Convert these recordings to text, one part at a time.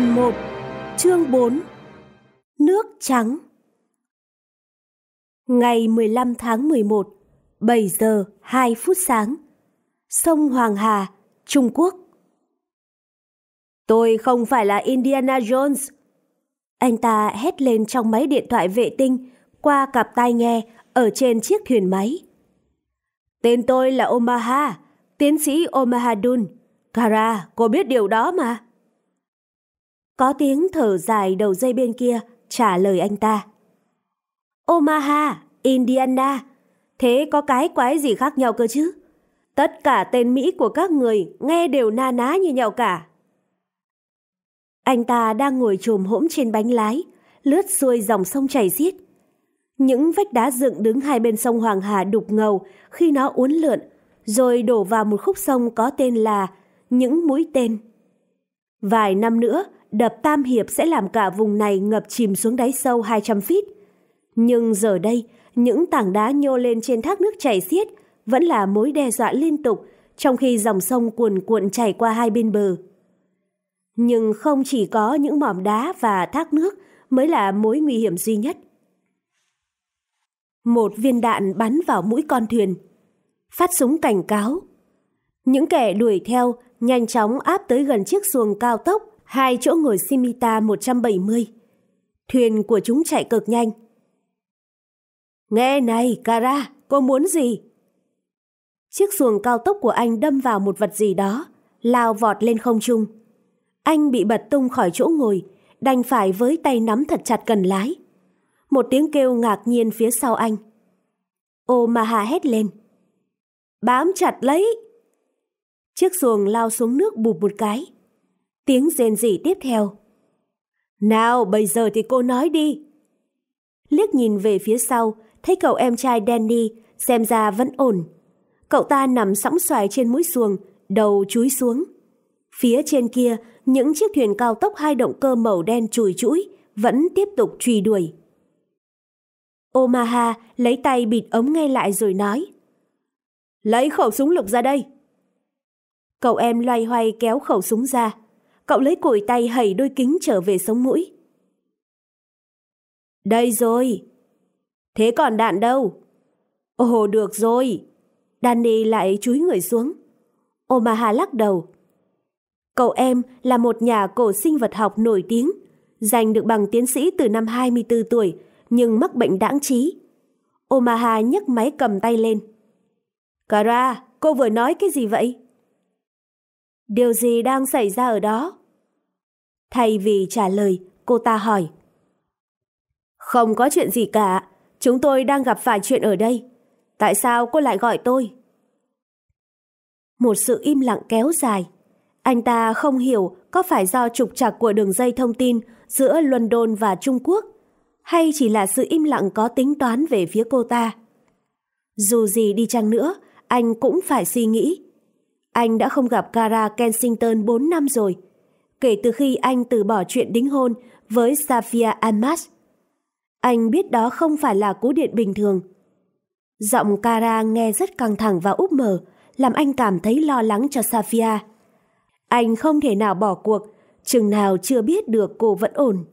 Phần 1 Chương 4 Nước trắng Ngày 15 tháng 11 7 giờ 2 phút sáng Sông Hoàng Hà, Trung Quốc Tôi không phải là Indiana Jones Anh ta hét lên trong máy điện thoại vệ tinh qua cặp tai nghe ở trên chiếc thuyền máy. Tên tôi là Omaha, tiến sĩ Omaha Dun. Kara, cô biết điều đó mà. Có tiếng thở dài đầu dây bên kia trả lời anh ta. Omaha, Indiana, thế có cái quái gì khác nhau cơ chứ? Tất cả tên Mỹ của các người nghe đều na ná như nhau cả. Anh ta đang ngồi trồm hỗn trên bánh lái, lướt xuôi dòng sông chảy xiết. Những vách đá dựng đứng hai bên sông Hoàng Hà đục ngầu khi nó uốn lượn, rồi đổ vào một khúc sông có tên là Những Mũi Tên. Vài năm nữa, đập Tam Hiệp sẽ làm cả vùng này ngập chìm xuống đáy sâu 200 feet. Nhưng giờ đây, những tảng đá nhô lên trên thác nước chảy xiết vẫn là mối đe dọa liên tục trong khi dòng sông cuồn cuộn chảy qua hai bên bờ. Nhưng không chỉ có những mỏm đá và thác nước mới là mối nguy hiểm duy nhất. Một viên đạn bắn vào mũi con thuyền. Phát súng cảnh cáo. Những kẻ đuổi theo nhanh chóng áp tới gần chiếc xuồng cao tốc hai chỗ ngồi Simita 170. Thuyền của chúng chạy cực nhanh. Nghe này, Kara, cô muốn gì? Chiếc xuồng cao tốc của anh đâm vào một vật gì đó, lao vọt lên không trung. Anh bị bật tung khỏi chỗ ngồi, đành phải với tay nắm thật chặt cần lái. Một tiếng kêu ngạc nhiên phía sau anh. Ô mà hà hét lên. Bám chặt lấy! Chiếc xuồng lao xuống nước bụp một cái tiếng rên rỉ tiếp theo. Nào, bây giờ thì cô nói đi. Liếc nhìn về phía sau, thấy cậu em trai Danny xem ra vẫn ổn. Cậu ta nằm sóng xoài trên mũi xuồng, đầu chúi xuống. Phía trên kia, những chiếc thuyền cao tốc hai động cơ màu đen chùi chũi vẫn tiếp tục truy đuổi. Omaha lấy tay bịt ống ngay lại rồi nói. Lấy khẩu súng lục ra đây. Cậu em loay hoay kéo khẩu súng ra. Cậu lấy củi tay hẩy đôi kính trở về sống mũi. Đây rồi. Thế còn đạn đâu? Ồ được rồi. Danny lại chúi người xuống. Omaha lắc đầu. Cậu em là một nhà cổ sinh vật học nổi tiếng, giành được bằng tiến sĩ từ năm 24 tuổi nhưng mắc bệnh đãng trí. Omaha nhấc máy cầm tay lên. Cara, cô vừa nói cái gì vậy? Điều gì đang xảy ra ở đó? Thay vì trả lời, cô ta hỏi. Không có chuyện gì cả, chúng tôi đang gặp vài chuyện ở đây. Tại sao cô lại gọi tôi? Một sự im lặng kéo dài. Anh ta không hiểu có phải do trục trặc của đường dây thông tin giữa London và Trung Quốc hay chỉ là sự im lặng có tính toán về phía cô ta. Dù gì đi chăng nữa, anh cũng phải suy nghĩ. Anh đã không gặp cara Kensington 4 năm rồi, kể từ khi anh từ bỏ chuyện đính hôn với Safia Almas. Anh biết đó không phải là cú điện bình thường. Giọng Kara nghe rất căng thẳng và úp mở, làm anh cảm thấy lo lắng cho Safia. Anh không thể nào bỏ cuộc, chừng nào chưa biết được cô vẫn ổn.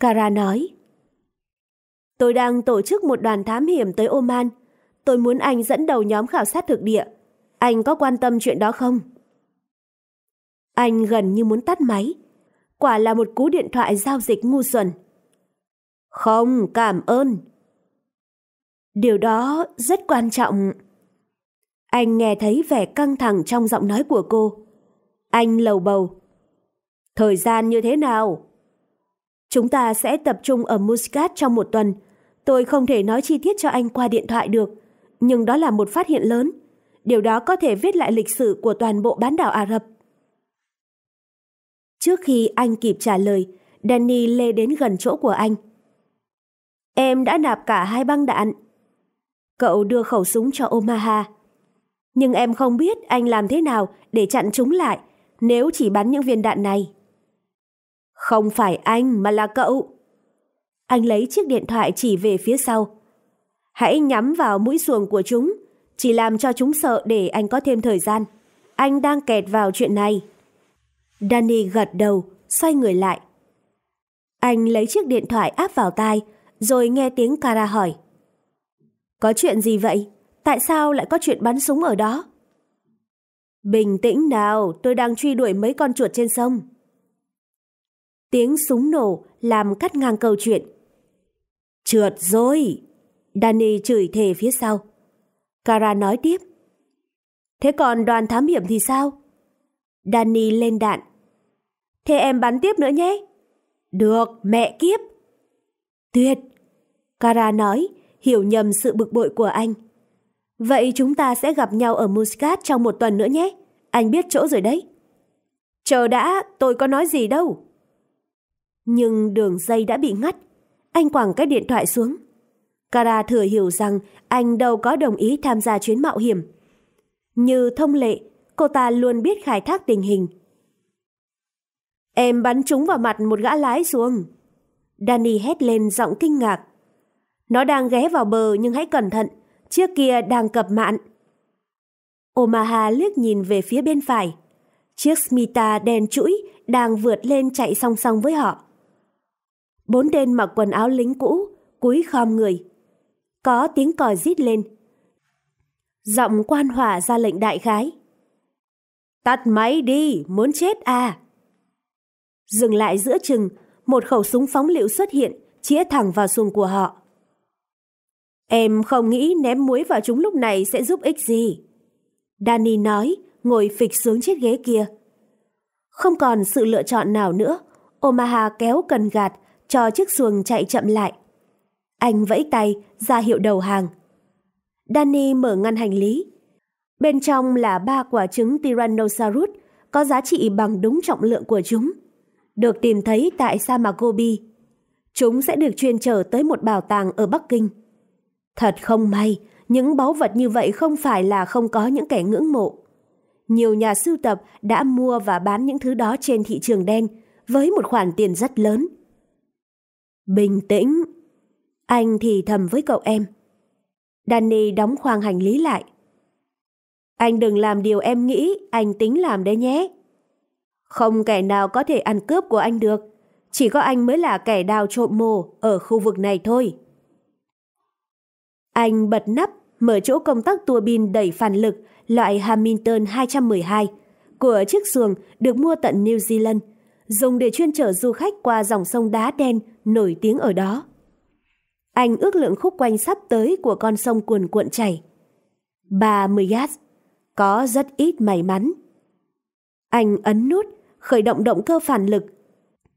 Kara nói, Tôi đang tổ chức một đoàn thám hiểm tới Oman. Tôi muốn anh dẫn đầu nhóm khảo sát thực địa. Anh có quan tâm chuyện đó không? Anh gần như muốn tắt máy. Quả là một cú điện thoại giao dịch ngu xuẩn. Không, cảm ơn. Điều đó rất quan trọng. Anh nghe thấy vẻ căng thẳng trong giọng nói của cô. Anh lầu bầu. Thời gian như thế nào? Chúng ta sẽ tập trung ở Muscat trong một tuần. Tôi không thể nói chi tiết cho anh qua điện thoại được, nhưng đó là một phát hiện lớn. Điều đó có thể viết lại lịch sử của toàn bộ bán đảo Ả Rập. Trước khi anh kịp trả lời, Danny lê đến gần chỗ của anh. Em đã nạp cả hai băng đạn. Cậu đưa khẩu súng cho Omaha. Nhưng em không biết anh làm thế nào để chặn chúng lại nếu chỉ bắn những viên đạn này. Không phải anh mà là cậu. Anh lấy chiếc điện thoại chỉ về phía sau. Hãy nhắm vào mũi xuồng của chúng, chỉ làm cho chúng sợ để anh có thêm thời gian. Anh đang kẹt vào chuyện này. Danny gật đầu, xoay người lại. Anh lấy chiếc điện thoại áp vào tai, rồi nghe tiếng Kara hỏi. Có chuyện gì vậy? Tại sao lại có chuyện bắn súng ở đó? Bình tĩnh nào, tôi đang truy đuổi mấy con chuột trên sông. Tiếng súng nổ làm cắt ngang câu chuyện. Trượt rồi! Danny chửi thề phía sau. Kara nói tiếp. Thế còn đoàn thám hiểm thì sao? Danny lên đạn. Thế em bắn tiếp nữa nhé. Được, mẹ kiếp. Tuyệt. Kara nói, hiểu nhầm sự bực bội của anh. Vậy chúng ta sẽ gặp nhau ở Muscat trong một tuần nữa nhé. Anh biết chỗ rồi đấy. Chờ đã, tôi có nói gì đâu. Nhưng đường dây đã bị ngắt. Anh quẳng cái điện thoại xuống. Kara thừa hiểu rằng anh đâu có đồng ý tham gia chuyến mạo hiểm. Như thông lệ, cô ta luôn biết khai thác tình hình. Em bắn trúng vào mặt một gã lái xuống. Danny hét lên giọng kinh ngạc. Nó đang ghé vào bờ nhưng hãy cẩn thận, chiếc kia đang cập mạn. Omaha liếc nhìn về phía bên phải. Chiếc Smita đen chuỗi đang vượt lên chạy song song với họ. Bốn tên mặc quần áo lính cũ, cúi khom người. Có tiếng còi rít lên. Giọng quan hỏa ra lệnh đại khái. Tắt máy đi, muốn chết à? Dừng lại giữa chừng, một khẩu súng phóng lựu xuất hiện, chĩa thẳng vào xuồng của họ. Em không nghĩ ném muối vào chúng lúc này sẽ giúp ích gì. Danny nói, ngồi phịch xuống chiếc ghế kia. Không còn sự lựa chọn nào nữa, Omaha kéo cần gạt, cho chiếc xuồng chạy chậm lại. Anh vẫy tay, ra hiệu đầu hàng. Danny mở ngăn hành lý, Bên trong là ba quả trứng Tyrannosaurus có giá trị bằng đúng trọng lượng của chúng, được tìm thấy tại sa mạc Gobi. Chúng sẽ được chuyên trở tới một bảo tàng ở Bắc Kinh. Thật không may, những báu vật như vậy không phải là không có những kẻ ngưỡng mộ. Nhiều nhà sưu tập đã mua và bán những thứ đó trên thị trường đen với một khoản tiền rất lớn. Bình tĩnh, anh thì thầm với cậu em. Danny đóng khoang hành lý lại, anh đừng làm điều em nghĩ anh tính làm đấy nhé. Không kẻ nào có thể ăn cướp của anh được. Chỉ có anh mới là kẻ đào trộm mồ ở khu vực này thôi. Anh bật nắp, mở chỗ công tắc tua bin đẩy phản lực loại Hamilton 212 của chiếc xuồng được mua tận New Zealand, dùng để chuyên chở du khách qua dòng sông đá đen nổi tiếng ở đó. Anh ước lượng khúc quanh sắp tới của con sông cuồn cuộn chảy. Bà Muyas có rất ít may mắn. Anh ấn nút, khởi động động cơ phản lực.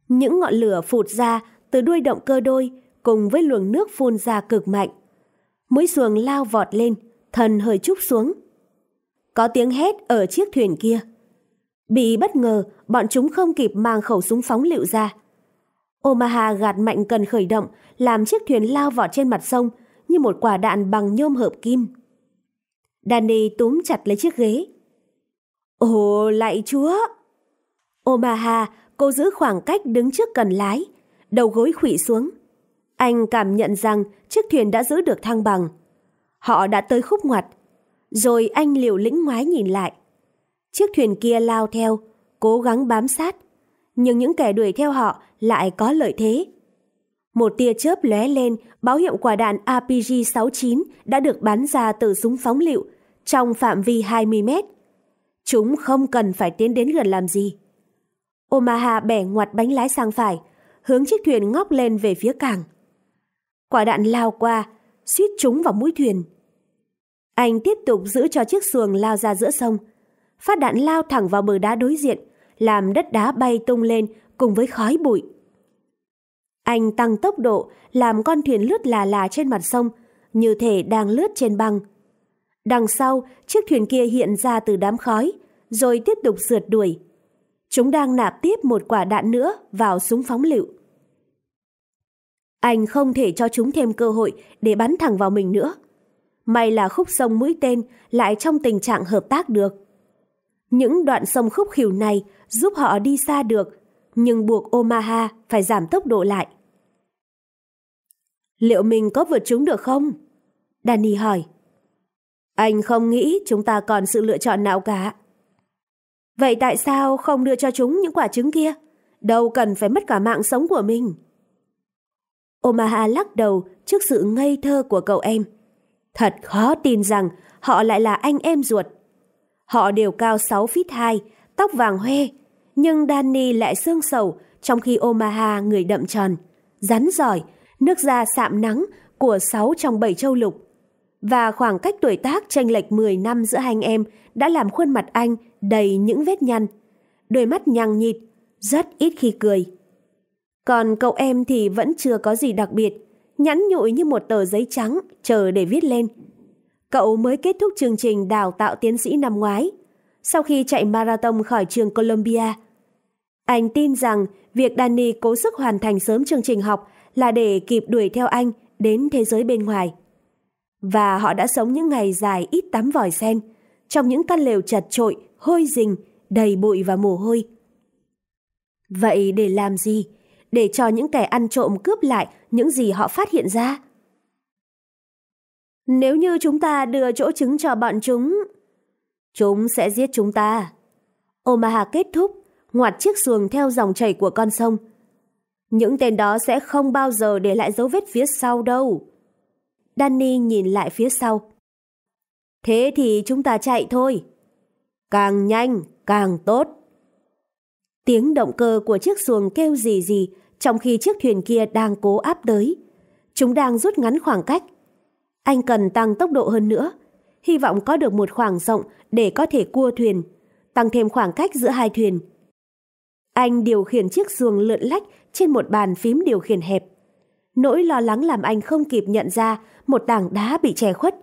Những ngọn lửa phụt ra từ đuôi động cơ đôi cùng với luồng nước phun ra cực mạnh. Mũi xuồng lao vọt lên, thần hơi trúc xuống. Có tiếng hét ở chiếc thuyền kia. Bị bất ngờ, bọn chúng không kịp mang khẩu súng phóng lựu ra. Omaha gạt mạnh cần khởi động, làm chiếc thuyền lao vọt trên mặt sông như một quả đạn bằng nhôm hợp kim. Danny túm chặt lấy chiếc ghế. Ồ, lại chúa! Omaha, cô giữ khoảng cách đứng trước cần lái, đầu gối khủy xuống. Anh cảm nhận rằng chiếc thuyền đã giữ được thăng bằng. Họ đã tới khúc ngoặt. Rồi anh liều lĩnh ngoái nhìn lại. Chiếc thuyền kia lao theo, cố gắng bám sát. Nhưng những kẻ đuổi theo họ lại có lợi thế. Một tia chớp lóe lên, báo hiệu quả đạn APG 69 đã được bắn ra từ súng phóng lựu trong phạm vi 20 mét. Chúng không cần phải tiến đến gần làm gì. Omaha bẻ ngoặt bánh lái sang phải, hướng chiếc thuyền ngóc lên về phía cảng. Quả đạn lao qua, suýt trúng vào mũi thuyền. Anh tiếp tục giữ cho chiếc xuồng lao ra giữa sông. Phát đạn lao thẳng vào bờ đá đối diện, làm đất đá bay tung lên cùng với khói bụi. Anh tăng tốc độ, làm con thuyền lướt là là trên mặt sông, như thể đang lướt trên băng. Đằng sau, chiếc thuyền kia hiện ra từ đám khói, rồi tiếp tục rượt đuổi. Chúng đang nạp tiếp một quả đạn nữa vào súng phóng lựu. Anh không thể cho chúng thêm cơ hội để bắn thẳng vào mình nữa. May là khúc sông mũi tên lại trong tình trạng hợp tác được. Những đoạn sông khúc khỉu này giúp họ đi xa được, nhưng buộc Omaha phải giảm tốc độ lại. Liệu mình có vượt chúng được không? Danny hỏi. Anh không nghĩ chúng ta còn sự lựa chọn nào cả. Vậy tại sao không đưa cho chúng những quả trứng kia? Đâu cần phải mất cả mạng sống của mình. Omaha lắc đầu trước sự ngây thơ của cậu em. Thật khó tin rằng họ lại là anh em ruột. Họ đều cao 6 feet 2, tóc vàng hoe, nhưng Danny lại xương sầu trong khi Omaha người đậm tròn, rắn giỏi, nước da sạm nắng của 6 trong 7 châu lục và khoảng cách tuổi tác chênh lệch 10 năm giữa hai anh em đã làm khuôn mặt anh đầy những vết nhăn. Đôi mắt nhằng nhịt, rất ít khi cười. Còn cậu em thì vẫn chưa có gì đặc biệt, nhẵn nhụi như một tờ giấy trắng chờ để viết lên. Cậu mới kết thúc chương trình đào tạo tiến sĩ năm ngoái, sau khi chạy marathon khỏi trường Columbia. Anh tin rằng việc Danny cố sức hoàn thành sớm chương trình học là để kịp đuổi theo anh đến thế giới bên ngoài và họ đã sống những ngày dài ít tắm vòi sen, trong những căn lều chật trội, hôi rình, đầy bụi và mồ hôi. Vậy để làm gì? Để cho những kẻ ăn trộm cướp lại những gì họ phát hiện ra? Nếu như chúng ta đưa chỗ trứng cho bọn chúng, chúng sẽ giết chúng ta. Omaha kết thúc, ngoặt chiếc xuồng theo dòng chảy của con sông. Những tên đó sẽ không bao giờ để lại dấu vết phía sau đâu. Danny nhìn lại phía sau. Thế thì chúng ta chạy thôi. Càng nhanh, càng tốt. Tiếng động cơ của chiếc xuồng kêu gì gì trong khi chiếc thuyền kia đang cố áp tới. Chúng đang rút ngắn khoảng cách. Anh cần tăng tốc độ hơn nữa. Hy vọng có được một khoảng rộng để có thể cua thuyền, tăng thêm khoảng cách giữa hai thuyền. Anh điều khiển chiếc xuồng lượn lách trên một bàn phím điều khiển hẹp. Nỗi lo lắng làm anh không kịp nhận ra một tảng đá bị che khuất.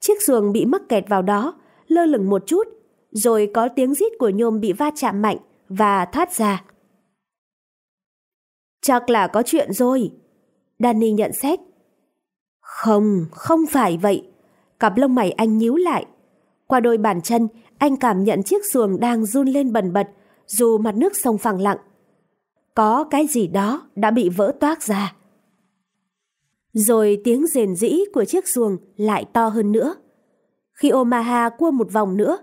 Chiếc giường bị mắc kẹt vào đó, lơ lửng một chút, rồi có tiếng rít của nhôm bị va chạm mạnh và thoát ra. Chắc là có chuyện rồi, Danny nhận xét. Không, không phải vậy. Cặp lông mày anh nhíu lại. Qua đôi bàn chân, anh cảm nhận chiếc xuồng đang run lên bần bật, dù mặt nước sông phẳng lặng. Có cái gì đó đã bị vỡ toác ra. Rồi tiếng rền rĩ của chiếc xuồng lại to hơn nữa. Khi Omaha cua một vòng nữa,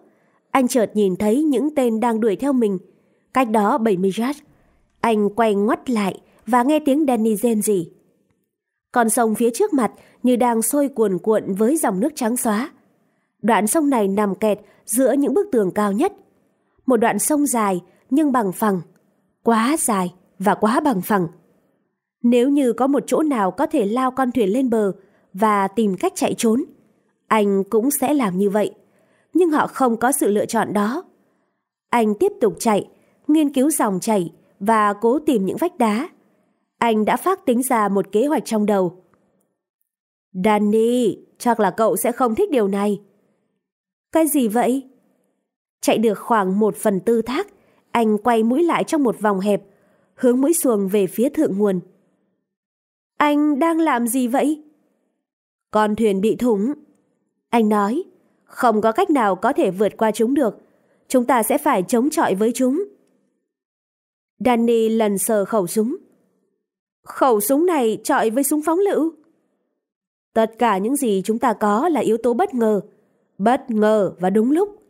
anh chợt nhìn thấy những tên đang đuổi theo mình. Cách đó 70 yard. Anh quay ngoắt lại và nghe tiếng Danny rên rỉ. Con sông phía trước mặt như đang sôi cuồn cuộn với dòng nước trắng xóa. Đoạn sông này nằm kẹt giữa những bức tường cao nhất. Một đoạn sông dài nhưng bằng phẳng. Quá dài và quá bằng phẳng. Nếu như có một chỗ nào có thể lao con thuyền lên bờ và tìm cách chạy trốn, anh cũng sẽ làm như vậy. Nhưng họ không có sự lựa chọn đó. Anh tiếp tục chạy, nghiên cứu dòng chảy và cố tìm những vách đá. Anh đã phát tính ra một kế hoạch trong đầu. Danny, chắc là cậu sẽ không thích điều này. Cái gì vậy? Chạy được khoảng một phần tư thác, anh quay mũi lại trong một vòng hẹp, hướng mũi xuồng về phía thượng nguồn. Anh đang làm gì vậy? Con thuyền bị thủng. Anh nói, không có cách nào có thể vượt qua chúng được. Chúng ta sẽ phải chống chọi với chúng. Danny lần sờ khẩu súng. Khẩu súng này chọi với súng phóng lựu. Tất cả những gì chúng ta có là yếu tố bất ngờ. Bất ngờ và đúng lúc.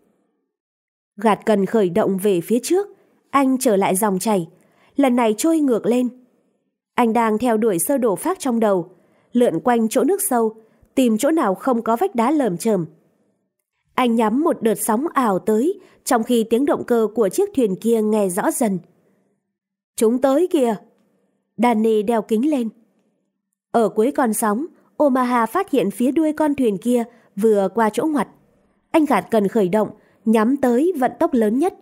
Gạt cần khởi động về phía trước, anh trở lại dòng chảy, lần này trôi ngược lên. Anh đang theo đuổi sơ đồ phát trong đầu, lượn quanh chỗ nước sâu, tìm chỗ nào không có vách đá lởm chởm. Anh nhắm một đợt sóng ảo tới, trong khi tiếng động cơ của chiếc thuyền kia nghe rõ dần. Chúng tới kìa! Danny đeo kính lên. Ở cuối con sóng, Omaha phát hiện phía đuôi con thuyền kia vừa qua chỗ ngoặt. Anh gạt cần khởi động, nhắm tới vận tốc lớn nhất.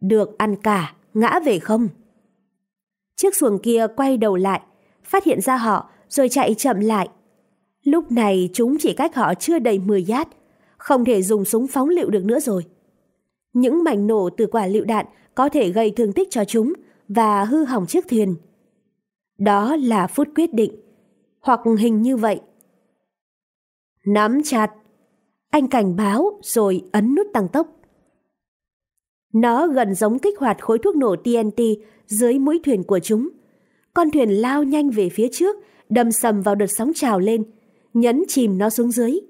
Được ăn cả, ngã về không. Chiếc xuồng kia quay đầu lại, phát hiện ra họ rồi chạy chậm lại. Lúc này chúng chỉ cách họ chưa đầy 10 giát không thể dùng súng phóng lựu được nữa rồi. Những mảnh nổ từ quả lựu đạn có thể gây thương tích cho chúng và hư hỏng chiếc thuyền. Đó là phút quyết định, hoặc hình như vậy. Nắm chặt, anh cảnh báo rồi ấn nút tăng tốc. Nó gần giống kích hoạt khối thuốc nổ TNT dưới mũi thuyền của chúng. Con thuyền lao nhanh về phía trước, đâm sầm vào đợt sóng trào lên, nhấn chìm nó xuống dưới.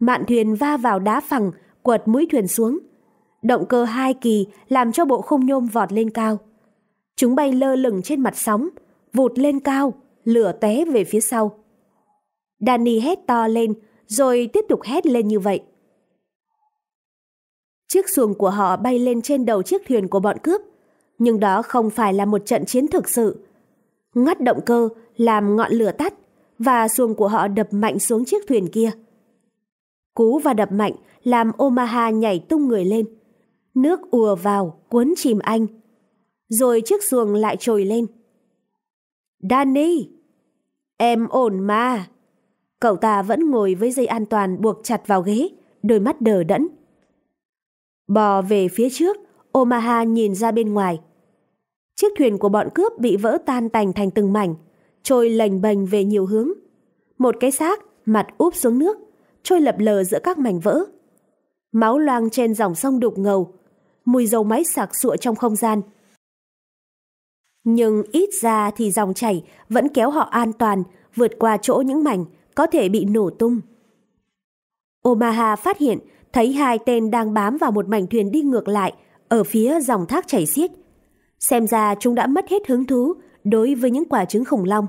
Mạn thuyền va vào đá phẳng, quật mũi thuyền xuống. Động cơ hai kỳ làm cho bộ khung nhôm vọt lên cao. Chúng bay lơ lửng trên mặt sóng, vụt lên cao, lửa té về phía sau. Danny hét to lên, rồi tiếp tục hét lên như vậy. Chiếc xuồng của họ bay lên trên đầu chiếc thuyền của bọn cướp. Nhưng đó không phải là một trận chiến thực sự. Ngắt động cơ làm ngọn lửa tắt và xuồng của họ đập mạnh xuống chiếc thuyền kia. Cú và đập mạnh làm Omaha nhảy tung người lên. Nước ùa vào, cuốn chìm anh. Rồi chiếc xuồng lại trồi lên. Danny! Em ổn mà! Cậu ta vẫn ngồi với dây an toàn buộc chặt vào ghế, đôi mắt đờ đẫn. Bò về phía trước, Omaha nhìn ra bên ngoài. Chiếc thuyền của bọn cướp bị vỡ tan tành thành từng mảnh, trôi lành bềnh về nhiều hướng. Một cái xác, mặt úp xuống nước, trôi lập lờ giữa các mảnh vỡ. Máu loang trên dòng sông đục ngầu, mùi dầu máy sạc sụa trong không gian. Nhưng ít ra thì dòng chảy vẫn kéo họ an toàn vượt qua chỗ những mảnh có thể bị nổ tung. Omaha phát hiện thấy hai tên đang bám vào một mảnh thuyền đi ngược lại, ở phía dòng thác chảy xiết. Xem ra chúng đã mất hết hứng thú đối với những quả trứng khủng long.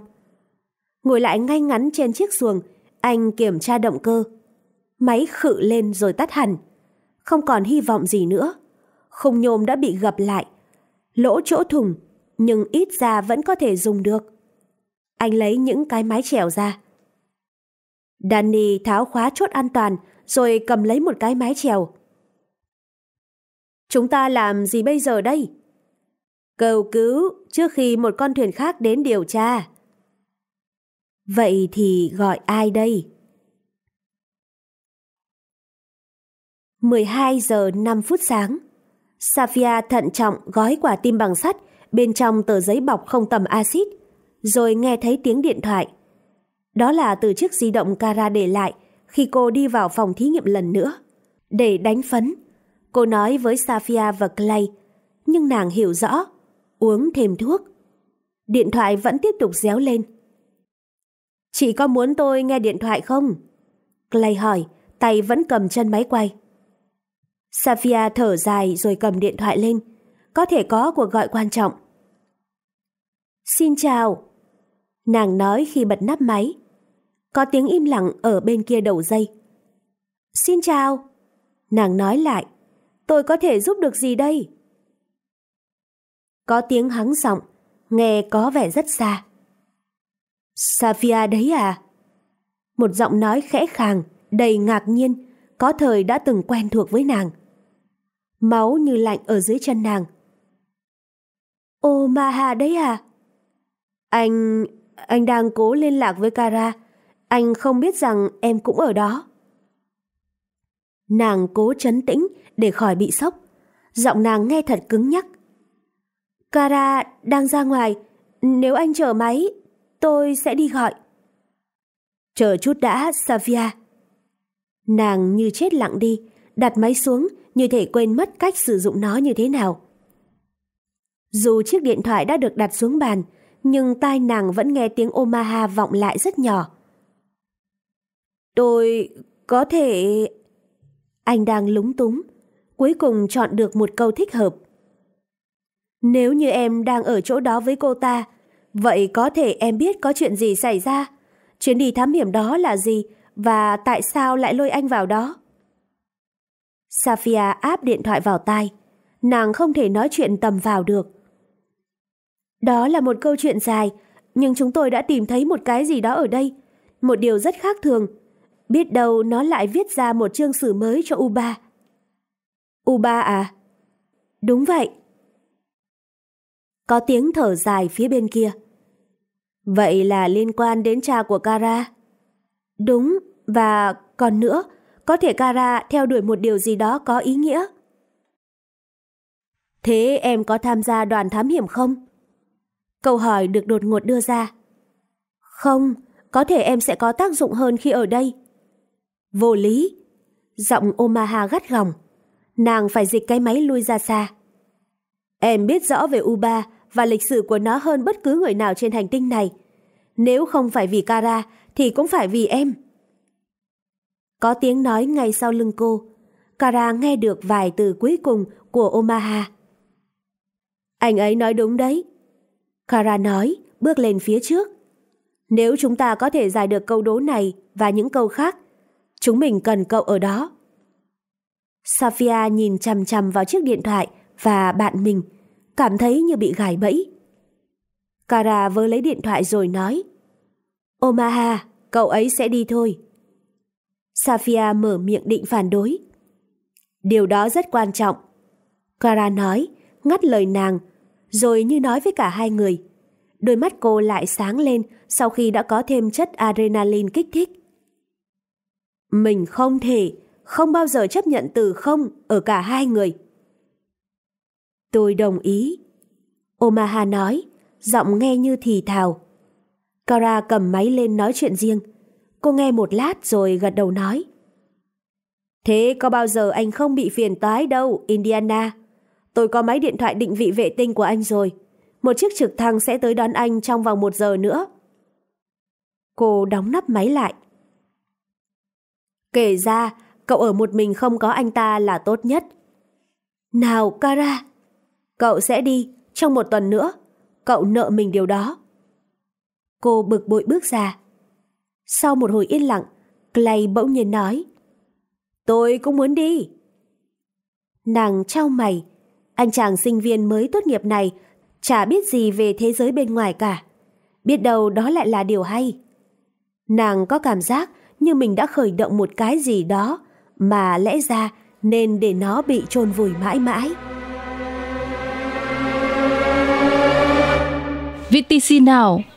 Ngồi lại ngay ngắn trên chiếc xuồng, anh kiểm tra động cơ. Máy khự lên rồi tắt hẳn. Không còn hy vọng gì nữa. Khung nhôm đã bị gập lại. Lỗ chỗ thùng, nhưng ít ra vẫn có thể dùng được. Anh lấy những cái mái chèo ra. Danny tháo khóa chốt an toàn rồi cầm lấy một cái mái chèo. Chúng ta làm gì bây giờ đây? Cầu cứu trước khi một con thuyền khác đến điều tra. Vậy thì gọi ai đây? 12 giờ 5 phút sáng. Safia thận trọng gói quả tim bằng sắt bên trong tờ giấy bọc không tầm axit, rồi nghe thấy tiếng điện thoại. Đó là từ chiếc di động Kara để lại khi cô đi vào phòng thí nghiệm lần nữa. Để đánh phấn, cô nói với Safia và Clay, nhưng nàng hiểu rõ, uống thêm thuốc. Điện thoại vẫn tiếp tục réo lên. Chị có muốn tôi nghe điện thoại không? Clay hỏi, tay vẫn cầm chân máy quay. Safia thở dài rồi cầm điện thoại lên. Có thể có cuộc gọi quan trọng. Xin chào. Nàng nói khi bật nắp máy. Có tiếng im lặng ở bên kia đầu dây. Xin chào. Nàng nói lại. Tôi có thể giúp được gì đây? Có tiếng hắng giọng, nghe có vẻ rất xa. Safia đấy à? Một giọng nói khẽ khàng, đầy ngạc nhiên, có thời đã từng quen thuộc với nàng. Máu như lạnh ở dưới chân nàng. Ô Maha đấy à? Anh... anh đang cố liên lạc với Kara anh không biết rằng em cũng ở đó. Nàng cố chấn tĩnh để khỏi bị sốc. Giọng nàng nghe thật cứng nhắc. Cara đang ra ngoài. Nếu anh chờ máy, tôi sẽ đi gọi. Chờ chút đã, Savia. Nàng như chết lặng đi, đặt máy xuống như thể quên mất cách sử dụng nó như thế nào. Dù chiếc điện thoại đã được đặt xuống bàn, nhưng tai nàng vẫn nghe tiếng Omaha vọng lại rất nhỏ. Tôi có thể... Anh đang lúng túng, cuối cùng chọn được một câu thích hợp. Nếu như em đang ở chỗ đó với cô ta, vậy có thể em biết có chuyện gì xảy ra, chuyến đi thám hiểm đó là gì và tại sao lại lôi anh vào đó. Safia áp điện thoại vào tai, nàng không thể nói chuyện tầm vào được. Đó là một câu chuyện dài, nhưng chúng tôi đã tìm thấy một cái gì đó ở đây, một điều rất khác thường Biết đâu nó lại viết ra một chương sử mới cho u Ba u Ba à? Đúng vậy. Có tiếng thở dài phía bên kia. Vậy là liên quan đến cha của Kara. Đúng, và còn nữa, có thể Kara theo đuổi một điều gì đó có ý nghĩa. Thế em có tham gia đoàn thám hiểm không? Câu hỏi được đột ngột đưa ra. Không, có thể em sẽ có tác dụng hơn khi ở đây. Vô lý. Giọng Omaha gắt gỏng. Nàng phải dịch cái máy lui ra xa. Em biết rõ về U3 và lịch sử của nó hơn bất cứ người nào trên hành tinh này. Nếu không phải vì Kara thì cũng phải vì em. Có tiếng nói ngay sau lưng cô. Kara nghe được vài từ cuối cùng của Omaha. Anh ấy nói đúng đấy. Kara nói, bước lên phía trước. Nếu chúng ta có thể giải được câu đố này và những câu khác Chúng mình cần cậu ở đó. Safia nhìn chằm chằm vào chiếc điện thoại và bạn mình, cảm thấy như bị gài bẫy. Cara vơ lấy điện thoại rồi nói Omaha, cậu ấy sẽ đi thôi. Safia mở miệng định phản đối. Điều đó rất quan trọng. Cara nói, ngắt lời nàng, rồi như nói với cả hai người. Đôi mắt cô lại sáng lên sau khi đã có thêm chất adrenaline kích thích. Mình không thể, không bao giờ chấp nhận từ không ở cả hai người. Tôi đồng ý. Omaha nói, giọng nghe như thì thào. Cara cầm máy lên nói chuyện riêng. Cô nghe một lát rồi gật đầu nói. Thế có bao giờ anh không bị phiền toái đâu, Indiana. Tôi có máy điện thoại định vị vệ tinh của anh rồi. Một chiếc trực thăng sẽ tới đón anh trong vòng một giờ nữa. Cô đóng nắp máy lại, Kể ra, cậu ở một mình không có anh ta là tốt nhất. Nào Kara, cậu sẽ đi trong một tuần nữa. Cậu nợ mình điều đó. Cô bực bội bước ra. Sau một hồi yên lặng, Clay bỗng nhiên nói. Tôi cũng muốn đi. Nàng trao mày, anh chàng sinh viên mới tốt nghiệp này chả biết gì về thế giới bên ngoài cả. Biết đâu đó lại là điều hay. Nàng có cảm giác như mình đã khởi động một cái gì đó mà lẽ ra nên để nó bị chôn vùi mãi mãi. VTC Now